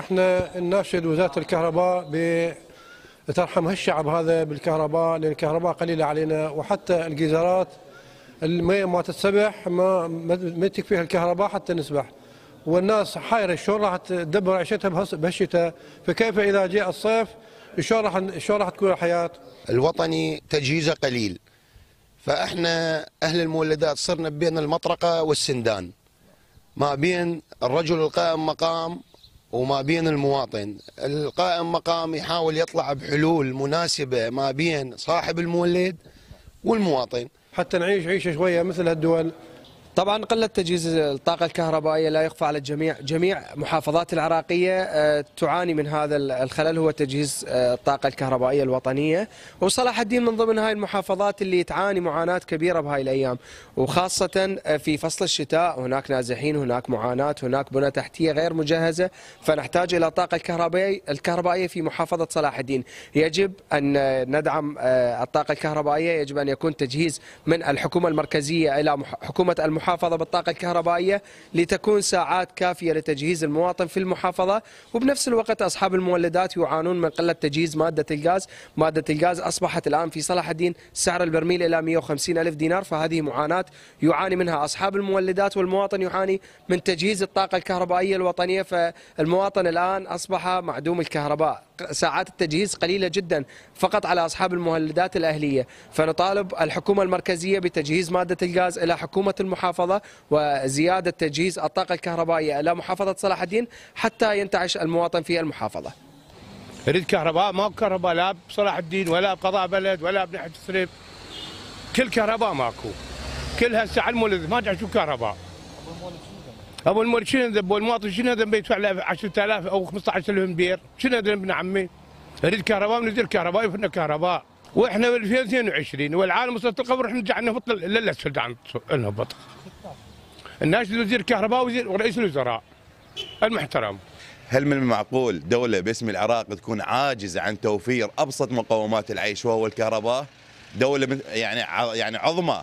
احنا نناشد وزاره الكهرباء ب ترحم هالشعب هذا بالكهرباء لان الكهرباء قليله علينا وحتى الجيزرات المي ما تتسبح ما ما تكفيها الكهرباء حتى نسبح والناس حايره شلون راح تدبر عيشتها بهالشتاء فكيف اذا جاء الصيف شلون راح شلون راح تكون الحياه؟ الوطني تجهيزه قليل فاحنا اهل المولدات صرنا بين المطرقه والسندان ما بين الرجل القائم مقام وما بين المواطن القائم مقام يحاول يطلع بحلول مناسبة ما بين صاحب المولد والمواطن حتى نعيش عيشة شوية مثل هالدول طبعا قلة تجهيز الطاقة الكهربائية لا يخفى على الجميع جميع محافظات العراقية آه، تعاني من هذا الخلل هو تجهيز آه، الطاقة الكهربائية الوطنية وصلاح الدين من ضمن هاي المحافظات اللي تعاني معاناة كبيرة بهاي الأيام وخاصة آه، في فصل الشتاء هناك نازحين هناك معاناة هناك بنى تحتية غير مجهزة فنحتاج إلى طاقة الكهربائية الكهربائية في محافظة صلاح الدين يجب أن ندعم الطاقة الكهربائية يجب أن يكون تجهيز من الحكومة المركزية إلى حكومة المحافظة المحافظة بالطاقة الكهربائية لتكون ساعات كافية لتجهيز المواطن في المحافظة وبنفس الوقت أصحاب المولدات يعانون من قلة تجهيز مادة الغاز مادة الغاز أصبحت الآن في صلاح الدين سعر البرميل إلى 150 ألف دينار فهذه معاناة يعاني منها أصحاب المولدات والمواطن يعاني من تجهيز الطاقة الكهربائية الوطنية فالمواطن الآن أصبح معدوم الكهرباء ساعات التجهيز قليلة جدا فقط على أصحاب المولدات الأهلية فنطالب الحكومة المركزية بتجهيز مادة الغاز إلى حكومة المحافظة المحافظة وزيادة تجهيز الطاقة الكهربائية إلى محافظة صلاح الدين حتى ينتعش المواطن في المحافظة نريد كهرباء ماكو كهرباء لا بصلاح الدين ولا بقضاء بلد ولا بناحية السريب كل كهرباء ماكو كلها هسه على المولد ما شو كهرباء ابو المولد شنو ذنب والمواطن شنو ذنب يدفع له 10000 او 15000 بير شنو ذنب ابن عمي نريد كهرباء ونريد الكهرباء يفنا كهرباء واحنا في 2022 والعالم وصلت القبر احنا رجع نهبط للاسفل رجع نهبط. الناس وزير الكهرباء وزير ورئيس الوزراء المحترم. هل من المعقول دولة باسم العراق تكون عاجزة عن توفير أبسط مقومات العيش وهو الكهرباء؟ دولة يعني يعني عظمى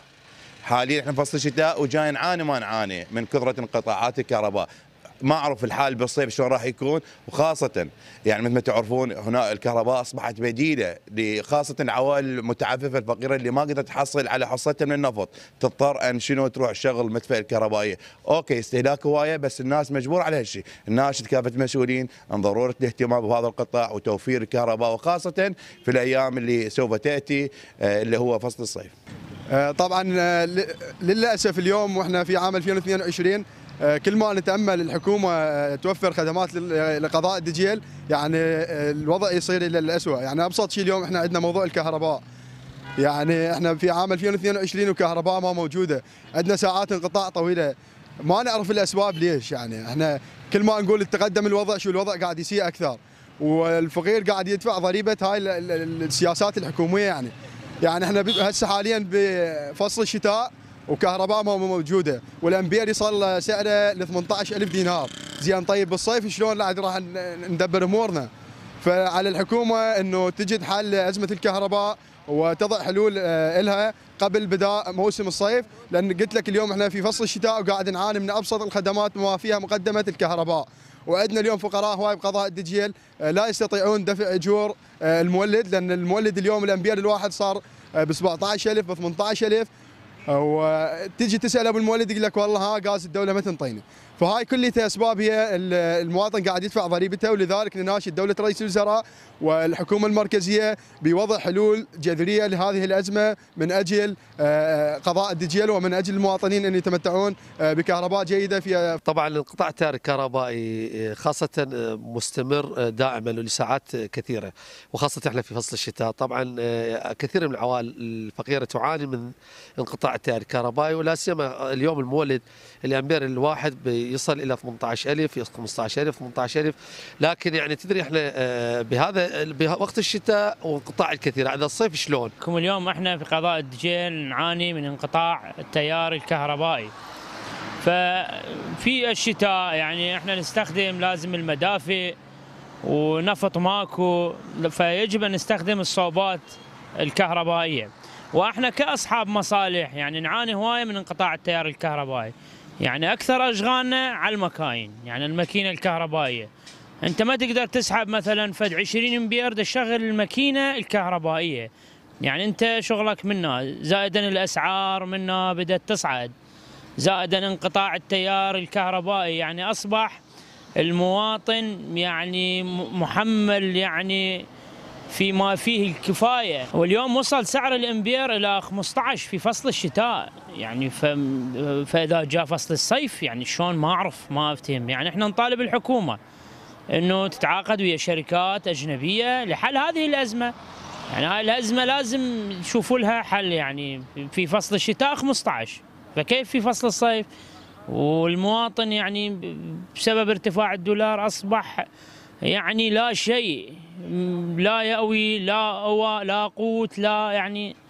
حاليا احنا فصل الشتاء وجاي نعاني ما نعاني من كثرة انقطاعات الكهرباء، ما اعرف الحال بالصيف شلون راح يكون وخاصه يعني مثل ما تعرفون هنا الكهرباء اصبحت بديله لخاصه العوائل المتعففه الفقيره اللي ما قدرت تحصل على حصتها من النفط تضطر ان شنو تروح شغل مدفع الكهربائيه اوكي استهلاك هوايه بس الناس مجبور على هالشيء الناس كافه المسؤولين عن ضروره الاهتمام بهذا القطاع وتوفير الكهرباء وخاصه في الايام اللي سوف تاتي آه، اللي هو فصل الصيف آه، طبعا آه، للاسف اليوم واحنا في عام 2022 آه، كل ما نتامل الحكومه آه، توفر خدمات لقضاء الدجيل يعني آه، الوضع يصير الى الاسوء يعني ابسط شيء اليوم احنا عندنا موضوع الكهرباء يعني احنا في عام 2022 وكهرباء ما موجوده عندنا ساعات انقطاع طويله ما نعرف الاسباب ليش يعني احنا كل ما نقول تقدم الوضع شو الوضع قاعد يسيء اكثر والفقير قاعد يدفع ضريبه هاي السياسات الحكوميه يعني يعني احنا هسه حاليا بفصل الشتاء وكهرباء ما موجوده والامبير صار سعره ل 18000 دينار زين طيب بالصيف شلون عاد راح ندبر امورنا فعلى الحكومه انه تجد حل ازمه الكهرباء وتضع حلول آه، لها قبل بداء موسم الصيف لان قلت لك اليوم احنا في فصل الشتاء وقاعد نعاني من ابسط الخدمات ما فيها مقدمه الكهرباء وعندنا اليوم فقراء هواي بقضاء الدجيل آه، لا يستطيعون دفع اجور آه، المولد لان المولد اليوم الامبير الواحد صار ب 17000 ب 18000 وتجي تسال ابو المولد يقول لك والله ها قاز الدوله ما تنطيني فهاي كلها اسباب هي المواطن قاعد يدفع ضريبته ولذلك نناشد دوله رئيس الوزراء والحكومه المركزيه بوضع حلول جذريه لهذه الازمه من اجل آه، آه، قضاء الدجيل ومن اجل المواطنين ان يتمتعون آه، بكهرباء جيده في طبعا القطاع التيار الكهربائي خاصه مستمر دائما ولساعات كثيره وخاصه احنا في فصل الشتاء طبعا كثير من العوائل الفقيره تعاني من انقطاع التيار الكهربائي ولا سيما اليوم المولد الامبير الواحد يصل الى 18000 15000 18000 لكن يعني تدري احنا آه، بهذا بوقت الشتاء وانقطاع الكثير هذا الصيف شلون؟ كم اليوم احنا في قضاء الدجيل نعاني من انقطاع التيار الكهربائي ففي الشتاء يعني احنا نستخدم لازم المدافئ ونفط ماكو فيجب ان نستخدم الصوبات الكهربائيه واحنا كاصحاب مصالح يعني نعاني هوايه من انقطاع التيار الكهربائي يعني اكثر اشغالنا على المكاين يعني الماكينه الكهربائيه انت ما تقدر تسحب مثلا فد 20 امبير تشغل الماكينه الكهربائيه يعني انت شغلك منا زائدا الاسعار منا بدات تصعد زائدا انقطاع التيار الكهربائي يعني اصبح المواطن يعني محمل يعني فيما فيه الكفاية واليوم وصل سعر الامبير إلى 15 في فصل الشتاء يعني ف... فإذا جاء فصل الصيف يعني شلون ما أعرف ما أفتهم يعني إحنا نطالب الحكومة أنه تتعاقد ويا شركات أجنبية لحل هذه الأزمة يعني هاي الأزمة لازم يشوفوا لها حل يعني في فصل الشتاء 15 فكيف في فصل الصيف والمواطن يعني بسبب ارتفاع الدولار أصبح يعني لا شيء لا يأوي لا أوى لا قوت لا يعني